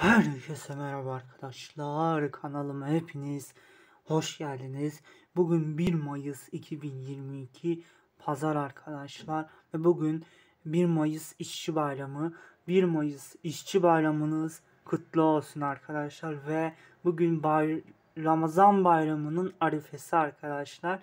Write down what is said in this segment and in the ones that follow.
Herkese merhaba arkadaşlar. Kanalıma hepiniz hoş geldiniz. Bugün 1 Mayıs 2022 Pazar arkadaşlar ve bugün 1 Mayıs işçi Bayramı. 1 Mayıs işçi Bayramınız kutlu olsun arkadaşlar ve bugün bay Ramazan Bayramı'nın arifesi arkadaşlar.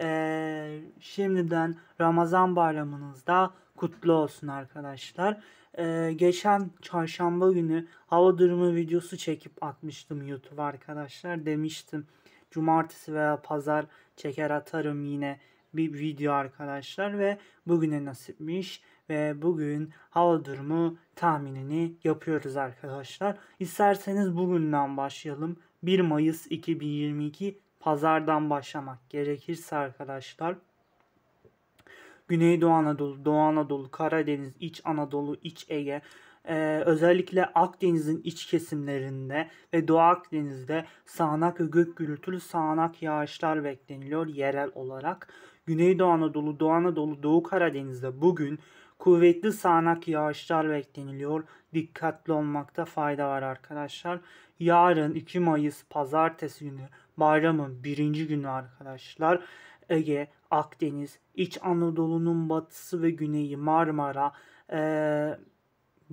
Ee, şimdiden Ramazan bayramınızda kutlu olsun arkadaşlar. Ee, geçen çarşamba günü hava durumu videosu çekip atmıştım YouTube arkadaşlar demiştim. Cumartesi veya pazar çeker atarım yine bir video arkadaşlar ve bugüne nasipmiş ve bugün hava durumu tahminini yapıyoruz arkadaşlar. İsterseniz bugünden başlayalım. 1 Mayıs 2022 pazardan başlamak gerekirse arkadaşlar Güneydoğu Anadolu, Doğu Anadolu, Karadeniz, İç Anadolu, İç Ege, ee, özellikle Akdeniz'in iç kesimlerinde ve Doğu Akdeniz'de sağanak ve gök gürültülü sağanak yağışlar bekleniliyor yerel olarak. Güneydoğu Anadolu, Doğu Anadolu, Doğu Karadeniz'de bugün kuvvetli sağanak yağışlar bekleniliyor. Dikkatli olmakta fayda var arkadaşlar. Yarın 2 Mayıs pazartesi günü bayramın birinci günü arkadaşlar. Ege, Akdeniz, İç Anadolu'nun batısı ve güneyi, Marmara, ee,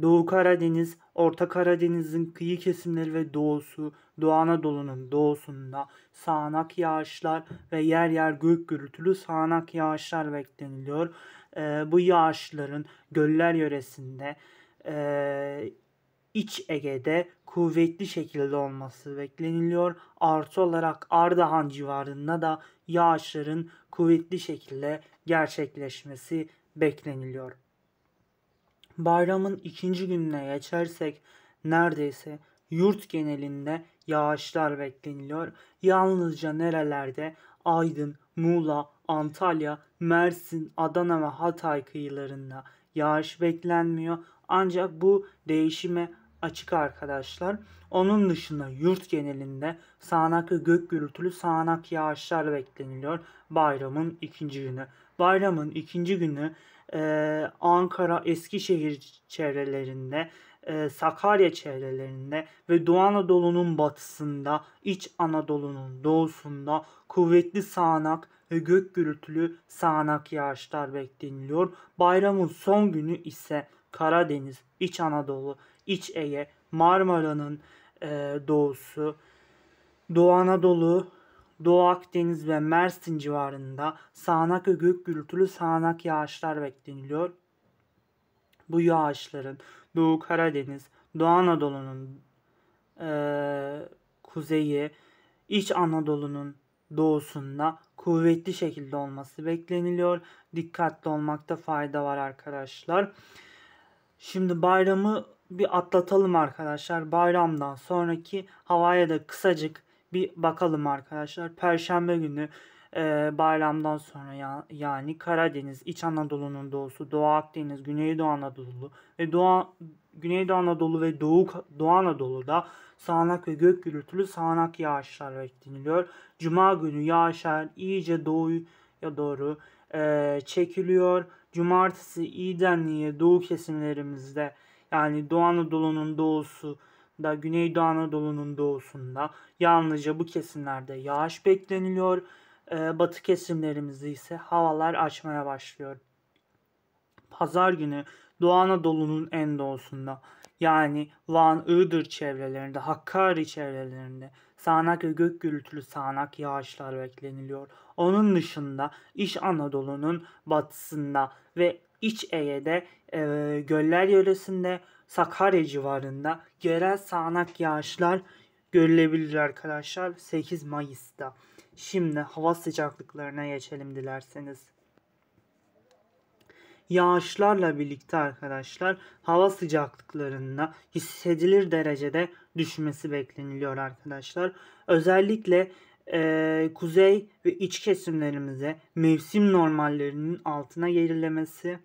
Doğu Karadeniz, Orta Karadeniz'in kıyı kesimleri ve doğusu, Doğu Anadolu'nun doğusunda sağanak yağışlar ve yer yer gök gürültülü sağanak yağışlar bekleniliyor. Ee, bu yağışların göller yöresinde e, İç Ege'de kuvvetli şekilde olması bekleniliyor. Artı olarak Ardahan civarında da yağışların kuvvetli şekilde gerçekleşmesi bekleniliyor. Bayramın ikinci gününe geçersek neredeyse yurt genelinde yağışlar bekleniliyor. Yalnızca nerelerde Aydın, Muğla, Antalya, Mersin, Adana ve Hatay kıyılarında yağış beklenmiyor. Ancak bu değişime açık arkadaşlar. Onun dışında yurt genelinde sağanak ve gök gürültülü sağanak yağışlar bekleniliyor bayramın ikinci günü. Bayramın ikinci günü e, Ankara, Eskişehir çevrelerinde, e, Sakarya çevrelerinde ve Doğu Anadolu'nun batısında, İç Anadolu'nun doğusunda kuvvetli sağanak ve gök gürültülü sağanak yağışlar bekleniliyor. Bayramın son günü ise Karadeniz, İç Anadolu, İç Ege, Marmara'nın e, doğusu, Doğu Anadolu, Doğu Akdeniz ve Mersin civarında sağanak ve gök gürültülü sağanak yağışlar bekleniliyor. Bu yağışların Doğu Karadeniz, Doğu Anadolu'nun e, kuzeyi, İç Anadolu'nun doğusunda kuvvetli şekilde olması bekleniliyor. Dikkatli olmakta fayda var arkadaşlar. Şimdi bayramı bir atlatalım arkadaşlar. Bayramdan sonraki havaya da kısacık bir bakalım arkadaşlar. Perşembe günü e, bayramdan sonra ya, yani Karadeniz, İç Anadolu'nun doğusu, Doğu Akdeniz, Güneydoğu Anadolu ve Doğu Güneydoğu Anadolu ve Doğu, Doğu Anadolu'da sağanak ve gök gürültülü sağanak yağışlar bekleniliyor. Cuma günü yağışlar iyice doğuya doğru e, çekiliyor Cumartesi iyiden doğu kesimlerimizde yani Doğu Anadolu'nun doğusu da Güneydoğu Anadolu'nun doğusunda yalnızca bu kesimlerde yağış bekleniliyor. Ee, batı kesimlerimizde ise havalar açmaya başlıyor. Pazar günü Doğu Anadolu'nun en doğusunda yani Van, Iğdır çevrelerinde, Hakkari çevrelerinde, sağanak ve gök gürültülü sağanak yağışlar bekleniliyor. Onun dışında İç Anadolu'nun batısında ve İç Ege'de e, göller yöresinde Sakarya civarında yerel sağanak yağışlar görülebilir arkadaşlar 8 Mayıs'ta. Şimdi hava sıcaklıklarına geçelim dilerseniz yağışlarla birlikte arkadaşlar hava sıcaklıklarında hissedilir derecede düşmesi bekleniliyor arkadaşlar. Özellikle e, kuzey ve iç kesimlerimize mevsim normallerinin altına gerilemesi,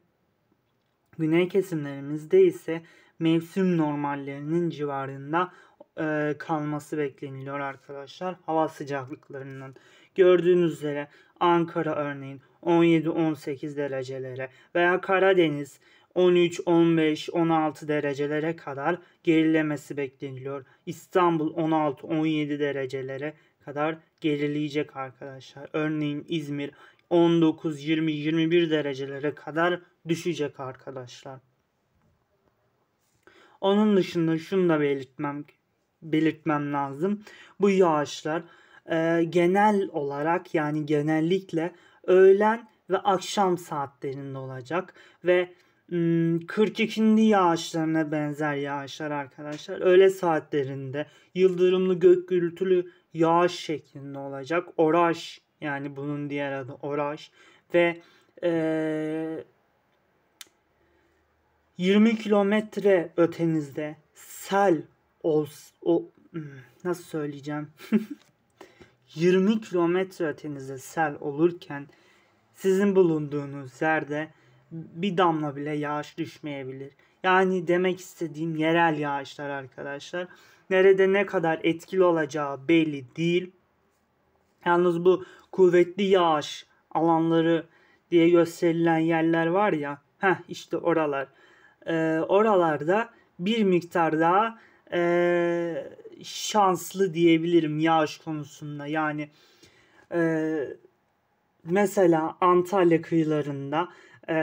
güney kesimlerimizde ise mevsim normallerinin civarında e, kalması bekleniliyor arkadaşlar hava sıcaklıklarının. Gördüğünüz üzere Ankara örneğin 17-18 derecelere veya Karadeniz 13, 15, 16 derecelere kadar gerilemesi bekleniliyor. İstanbul 16, 17 derecelere kadar gerileyecek arkadaşlar. Örneğin İzmir 19, 20, 21 derecelere kadar düşecek arkadaşlar. Onun dışında şunu da belirtmem belirtmem lazım. Bu yağışlar e, genel olarak yani genellikle öğlen ve akşam saatlerinde olacak ve 42. yağışlarına benzer yağışlar arkadaşlar. Öğle saatlerinde yıldırımlı gök gürültülü yağış şeklinde olacak. Oraj yani bunun diğer adı oraj ve ee, 20 kilometre ötenizde sel ol, o, nasıl söyleyeceğim 20 kilometre ötenizde sel olurken sizin bulunduğunuz yerde bir damla bile yağış düşmeyebilir. Yani demek istediğim yerel yağışlar arkadaşlar. Nerede ne kadar etkili olacağı belli değil. Yalnız bu kuvvetli yağış alanları diye gösterilen yerler var ya. Heh işte oralar. Ee, oralarda bir miktar daha e, şanslı diyebilirim yağış konusunda. Yani e, mesela Antalya kıyılarında e,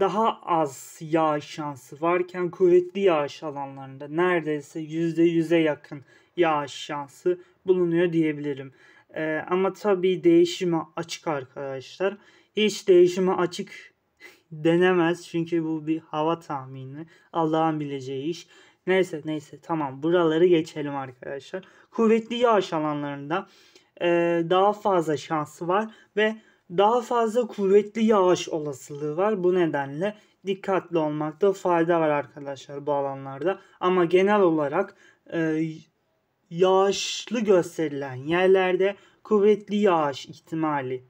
daha az yağış şansı varken kuvvetli yağış alanlarında neredeyse yüzde %100'e yakın yağış şansı bulunuyor diyebilirim. E, ama tabii değişime açık arkadaşlar. Hiç değişime açık denemez çünkü bu bir hava tahmini. Allah'ın bileceği iş. Neyse neyse tamam buraları geçelim arkadaşlar. Kuvvetli yağış alanlarında e, daha fazla şansı var ve daha fazla kuvvetli yağış olasılığı var. Bu nedenle dikkatli olmakta fayda var arkadaşlar bu alanlarda. Ama genel olarak e, yağışlı gösterilen yerlerde kuvvetli yağış ihtimali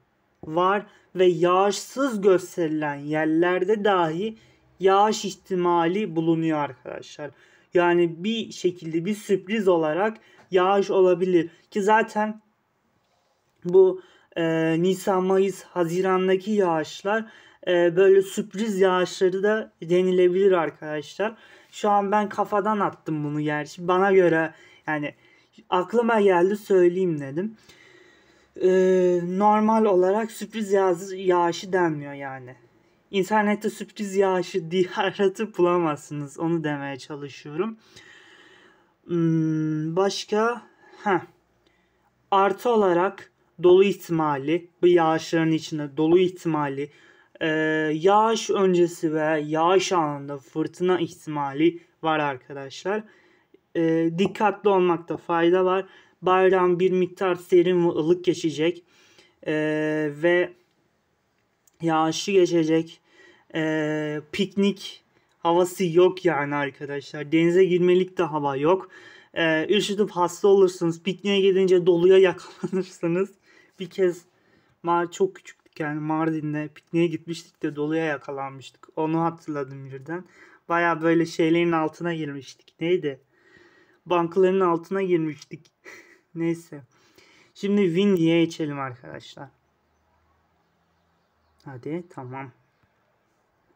var ve yağışsız gösterilen yerlerde dahi yağış ihtimali bulunuyor arkadaşlar. Yani bir şekilde bir sürpriz olarak yağış olabilir. Ki zaten bu e, Nisan, Mayıs, Haziran'daki yağışlar e, böyle sürpriz yağışları da denilebilir arkadaşlar. Şu an ben kafadan attım bunu gerçi. Bana göre yani aklıma geldi söyleyeyim dedim. E, normal olarak sürpriz yağışı denmiyor yani. İnternette sürpriz yağışı diye aratıp bulamazsınız. Onu demeye çalışıyorum. Hmm, başka? Heh. Artı olarak dolu ihtimali, bu yağışların içinde dolu ihtimali, e, yağış öncesi ve yağış anında fırtına ihtimali var arkadaşlar. E, dikkatli olmakta fayda var. Bayram bir miktar serin ve ılık geçecek. E, ve yağışlı geçecek. Ee, piknik havası yok yani arkadaşlar. Denize girmelik de hava yok. Ee, üşütüp hasta olursunuz. Pikniğe gidince doluya yakalanırsınız. Bir kez Mar çok küçüktük yani Mardin'de pikniğe gitmiştik de doluya yakalanmıştık. Onu hatırladım birden. Baya böyle şeylerin altına girmiştik. Neydi? Bankaların altına girmiştik. Neyse. Şimdi Windy'ye geçelim arkadaşlar. Hadi tamam.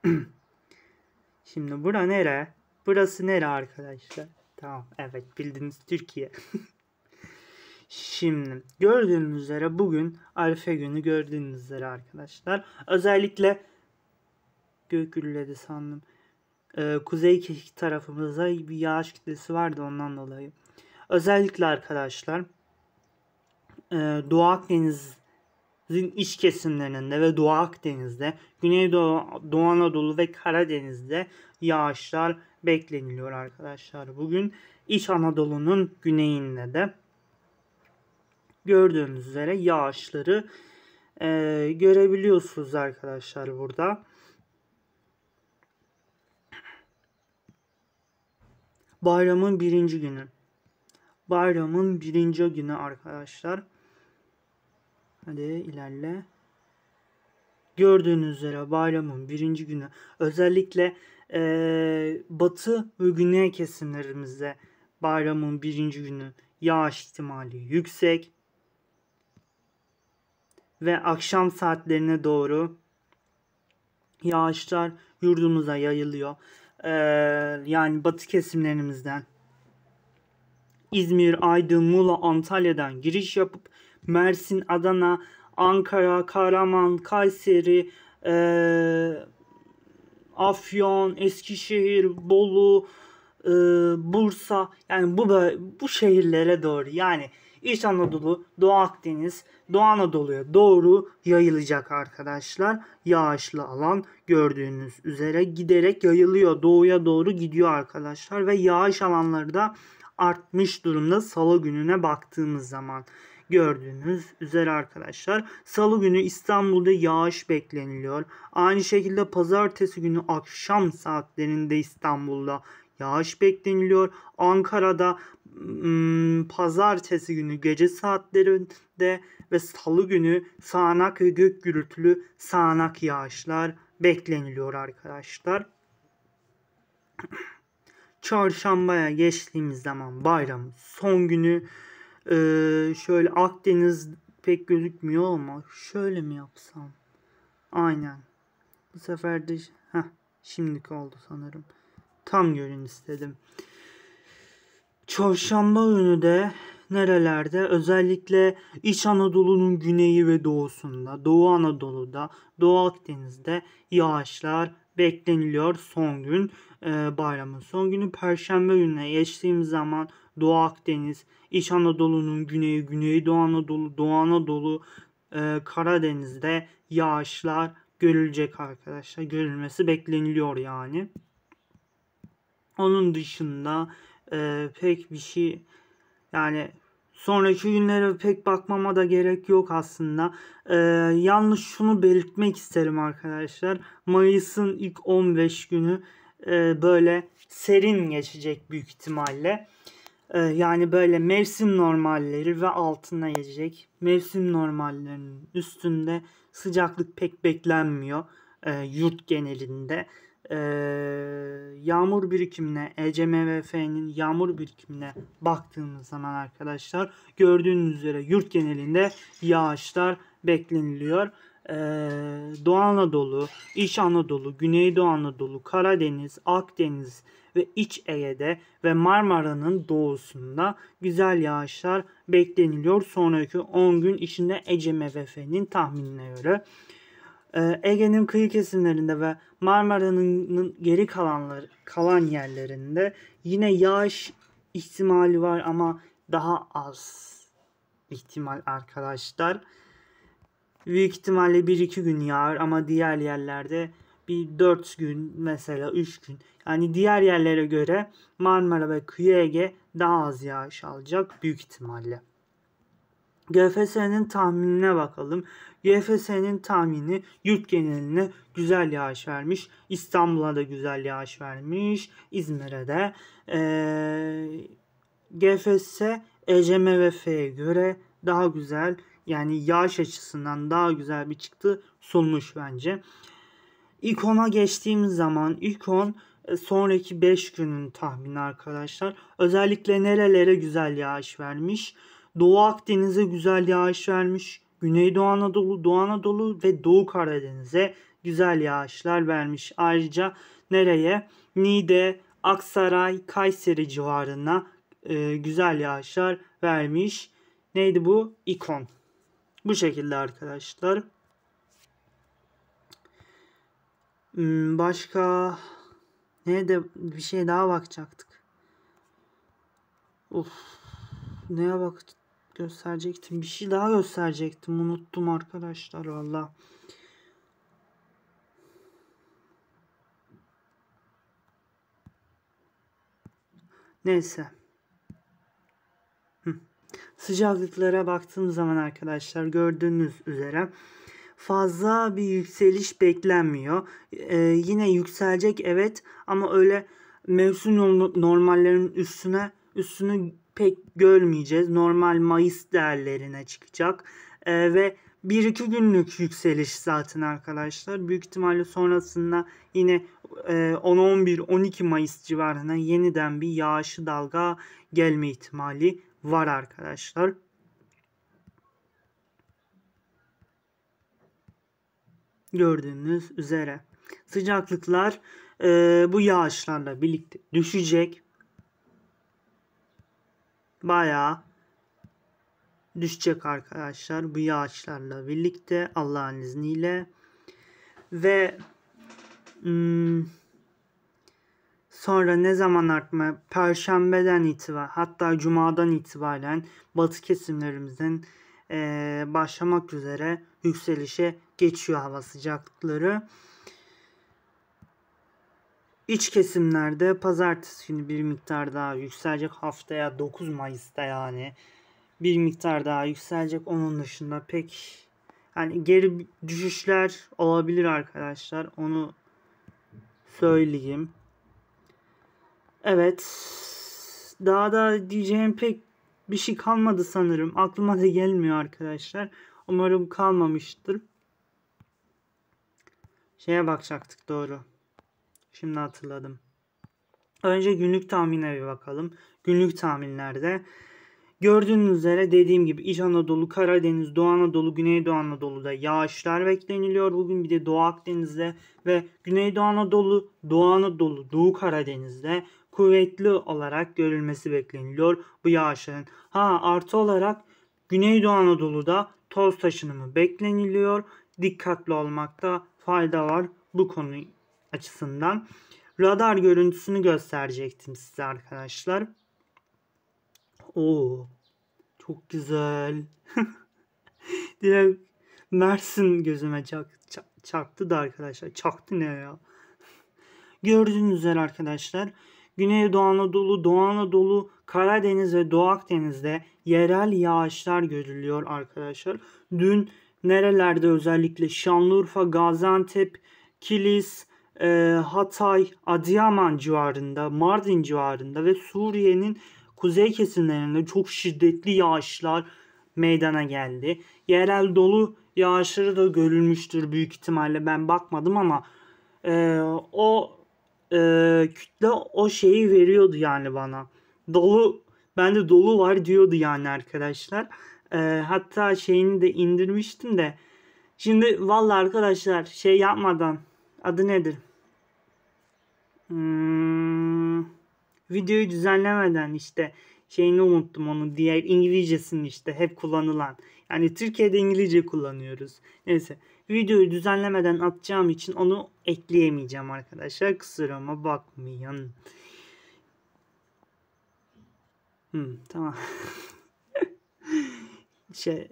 Şimdi bura nere? Burası nere arkadaşlar? Tamam evet bildiğiniz Türkiye. Şimdi gördüğünüz üzere bugün Arife günü gördüğünüz üzere arkadaşlar. Özellikle gök gürledi sandım. Ee, kuzey tarafımızda bir yağış kitlesi vardı ondan dolayı. Özellikle arkadaşlar e, Doğu Akdeniz iç kesimlerinde ve Doğu Akdeniz'de, Güneydoğu Doğu Anadolu ve Karadeniz'de yağışlar bekleniliyor arkadaşlar. Bugün İç Anadolu'nun güneyinde de gördüğünüz üzere yağışları e, görebiliyorsunuz arkadaşlar burada. Bayramın birinci günü. Bayramın birinci günü arkadaşlar. Hadi ilerle. Gördüğünüz üzere bayramın birinci günü özellikle e, batı ve güney kesimlerimizde bayramın birinci günü yağış ihtimali yüksek. Ve akşam saatlerine doğru yağışlar yurdumuza yayılıyor. Ee, yani batı kesimlerimizden İzmir, Aydın, Muğla, Antalya'dan giriş yapıp Mersin, Adana, Ankara, Kahraman, Kayseri, e, Afyon, Eskişehir, Bolu, e, Bursa yani bu bu şehirlere doğru yani İç Anadolu, Doğu Akdeniz, Doğu Anadolu'ya doğru yayılacak arkadaşlar. Yağışlı alan gördüğünüz üzere giderek yayılıyor. Doğuya doğru gidiyor arkadaşlar ve yağış alanları da artmış durumda salı gününe baktığımız zaman gördüğünüz üzere arkadaşlar. Salı günü İstanbul'da yağış bekleniliyor. Aynı şekilde pazartesi günü akşam saatlerinde İstanbul'da yağış bekleniliyor. Ankara'da hmm, pazartesi günü gece saatlerinde ve salı günü sağanak ve gök gürültülü sağanak yağışlar bekleniliyor arkadaşlar. Çarşambaya geçtiğimiz zaman bayramın son günü ee, şöyle Akdeniz pek gözükmüyor ama şöyle mi yapsam? Aynen. Bu sefer de heh, şimdiki oldu sanırım. Tam görün istedim. Çarşamba günü de nerelerde özellikle İç Anadolu'nun güneyi ve doğusunda, Doğu Anadolu'da, Doğu Akdeniz'de yağışlar bekleniliyor son gün e, bayramın son günü Perşembe gününe geçtiğimiz zaman Doğu Akdeniz, İç Anadolu'nun güneyi, Güneydoğu Anadolu, Doğu Anadolu, e, Karadeniz'de yağışlar görülecek arkadaşlar. Görülmesi bekleniliyor yani. Onun dışında e, pek bir şey yani sonraki günlere pek bakmama da gerek yok aslında. E, yalnız şunu belirtmek isterim arkadaşlar. Mayıs'ın ilk 15 günü e, böyle serin geçecek büyük ihtimalle. Ee, yani böyle mevsim normalleri ve altına gelecek. Mevsim normallerinin üstünde sıcaklık pek beklenmiyor e, yurt genelinde. E, yağmur birikimine, ECMWF'nin yağmur birikimine baktığımız zaman arkadaşlar gördüğünüz üzere yurt genelinde yağışlar bekleniliyor e, Doğu Anadolu, İç Anadolu, Güneydoğu Anadolu, Karadeniz, Akdeniz ve İç Ege'de ve Marmara'nın doğusunda güzel yağışlar bekleniliyor. Sonraki 10 gün içinde Ece MVF'nin tahminine göre. Ee, Ege'nin kıyı kesimlerinde ve Marmara'nın geri kalanlar kalan yerlerinde yine yağış ihtimali var ama daha az ihtimal arkadaşlar büyük ihtimalle 1-2 gün yağar ama diğer yerlerde bir 4 gün mesela 3 gün. Yani diğer yerlere göre Marmara ve Kıyı Ege daha az yağış alacak büyük ihtimalle. GFS'nin tahminine bakalım. GFS'nin tahmini yurt geneline güzel yağış vermiş. İstanbul'a da güzel yağış vermiş. İzmir'e de. Ee, GFS ECMVF'ye göre daha güzel yani yağış açısından daha güzel bir çıktı sunmuş bence. İkona geçtiğimiz zaman ikon e, sonraki 5 günün tahmini arkadaşlar. Özellikle nerelere güzel yağış vermiş. Doğu Akdeniz'e güzel yağış vermiş. Güneydoğu Anadolu, Doğu Anadolu ve Doğu Karadeniz'e güzel yağışlar vermiş. Ayrıca nereye? Niğde, Aksaray, Kayseri civarına e, güzel yağışlar vermiş. Neydi bu? İkon. Bu şekilde arkadaşlar. Hmm, başka ne de bir şey daha bakacaktık. Of neye bak gösterecektim. Bir şey daha gösterecektim. Unuttum arkadaşlar valla. Neyse sıcaklıklara baktığım zaman arkadaşlar gördüğünüz üzere fazla bir yükseliş beklenmiyor. Ee, yine yükselecek evet ama öyle mevsim normallerin üstüne üstünü pek görmeyeceğiz. Normal Mayıs değerlerine çıkacak. Ee, ve 1-2 günlük yükseliş zaten arkadaşlar. Büyük ihtimalle sonrasında yine 10-11-12 e, Mayıs civarına yeniden bir yağışı dalga gelme ihtimali var arkadaşlar. Gördüğünüz üzere sıcaklıklar e, bu yağışlarla birlikte düşecek. Bayağı düşecek arkadaşlar bu yağışlarla birlikte Allah'ın izniyle ve hmm, Sonra ne zaman artma? Perşembeden itibaren hatta cumadan itibaren batı kesimlerimizin e, başlamak üzere yükselişe geçiyor hava sıcaklıkları. İç kesimlerde pazartesi günü bir miktar daha yükselecek haftaya 9 Mayıs'ta yani bir miktar daha yükselecek. Onun dışında pek yani geri düşüşler olabilir arkadaşlar. Onu söyleyeyim. Evet. Daha da diyeceğim pek bir şey kalmadı sanırım. Aklıma da gelmiyor arkadaşlar. Umarım kalmamıştır. Şeye bakacaktık doğru. Şimdi hatırladım. Önce günlük tahmine bir bakalım. Günlük tahminlerde Gördüğünüz üzere dediğim gibi İç Anadolu, Karadeniz, Doğu Anadolu, Güneydoğu Anadolu'da yağışlar bekleniliyor. Bugün bir de Doğu Akdeniz'de ve Güneydoğu Anadolu, Doğu Anadolu, Doğu Karadeniz'de kuvvetli olarak görülmesi bekleniliyor bu yağışların. Ha artı olarak Güneydoğu Anadolu'da toz taşınımı bekleniliyor. Dikkatli olmakta fayda var bu konu açısından. Radar görüntüsünü gösterecektim size arkadaşlar. Oo. Çok güzel. Direkt Mersin gözüme çak, çak, çaktı da arkadaşlar. Çaktı ne ya? Gördüğünüz üzere arkadaşlar Güneydoğu Anadolu, Doğu Anadolu, Karadeniz ve Doğu Akdeniz'de yerel yağışlar görülüyor arkadaşlar. Dün nerelerde özellikle Şanlıurfa, Gaziantep, Kilis, e, Hatay, Adıyaman civarında, Mardin civarında ve Suriye'nin kuzey kesimlerinde çok şiddetli yağışlar meydana geldi. Yerel dolu yağışları da görülmüştür büyük ihtimalle ben bakmadım ama e, o e, kütle o şeyi veriyordu yani bana. Dolu bende dolu var diyordu yani arkadaşlar. E, hatta şeyini de indirmiştim de. Şimdi valla arkadaşlar şey yapmadan adı nedir? Hmm, videoyu düzenlemeden işte şeyini unuttum onu diğer İngilizcesini işte hep kullanılan. Yani Türkiye'de İngilizce kullanıyoruz. Neyse videoyu düzenlemeden atacağım için onu ekleyemeyeceğim arkadaşlar. Kusuruma bakmayın. Hmm, tamam. şey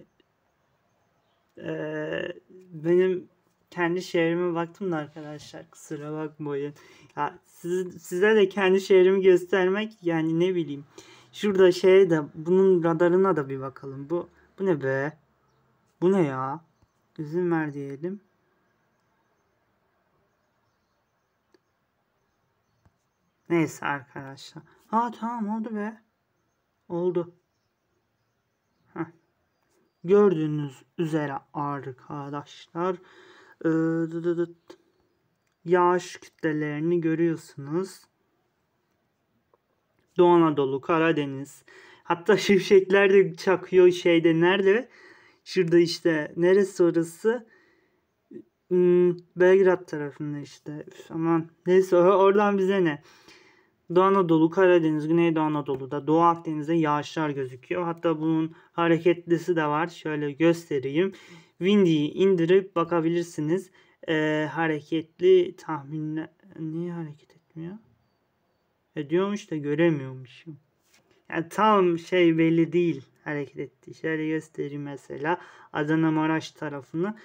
ee, benim kendi şehrime baktım da arkadaşlar kusura bakmayın. Ya siz, size de kendi şehrimi göstermek yani ne bileyim. Şurada şey de bunun radarına da bir bakalım. Bu bu ne be? Bu ne ya? İzin ver diyelim. Neyse arkadaşlar. Ha tamam oldu be. Oldu. Heh. Gördüğünüz üzere arkadaşlar yağış kütlelerini görüyorsunuz. Doğu Anadolu, Karadeniz. Hatta şimşekler de çakıyor şeyde nerede? Şurada işte neresi orası? Hmm, Belgrad tarafında işte. Üf, aman neyse oradan bize ne? Doğu Anadolu, Karadeniz, Güneydoğu Anadolu'da, Doğu Akdeniz'de yağışlar gözüküyor. Hatta bunun hareketlisi de var. Şöyle göstereyim. Windy'yi indirip bakabilirsiniz. Ee, hareketli tahminle niye hareket etmiyor? Ediyormuş da göremiyormuşum. Yani tam şey belli değil hareket etti. Şey. Şöyle göstereyim mesela Adana Maraş tarafını.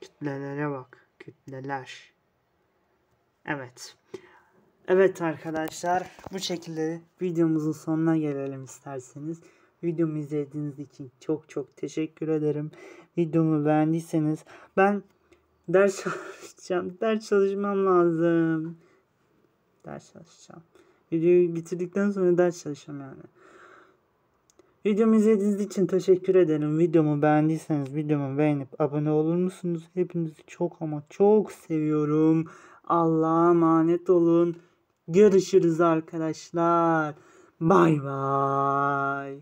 Kütlelere bak. Kütleler. Evet. Evet arkadaşlar bu şekilde videomuzun sonuna gelelim isterseniz. Videomu izlediğiniz için çok çok teşekkür ederim. Videomu beğendiyseniz ben ders çalışacağım. Ders çalışmam lazım. Ders çalışacağım. Videoyu bitirdikten sonra ders çalışacağım yani. Videomu izlediğiniz için teşekkür ederim. Videomu beğendiyseniz videomu beğenip abone olur musunuz? Hepinizi çok ama çok seviyorum. Allah'a emanet olun. Görüşürüz arkadaşlar. Bay bay.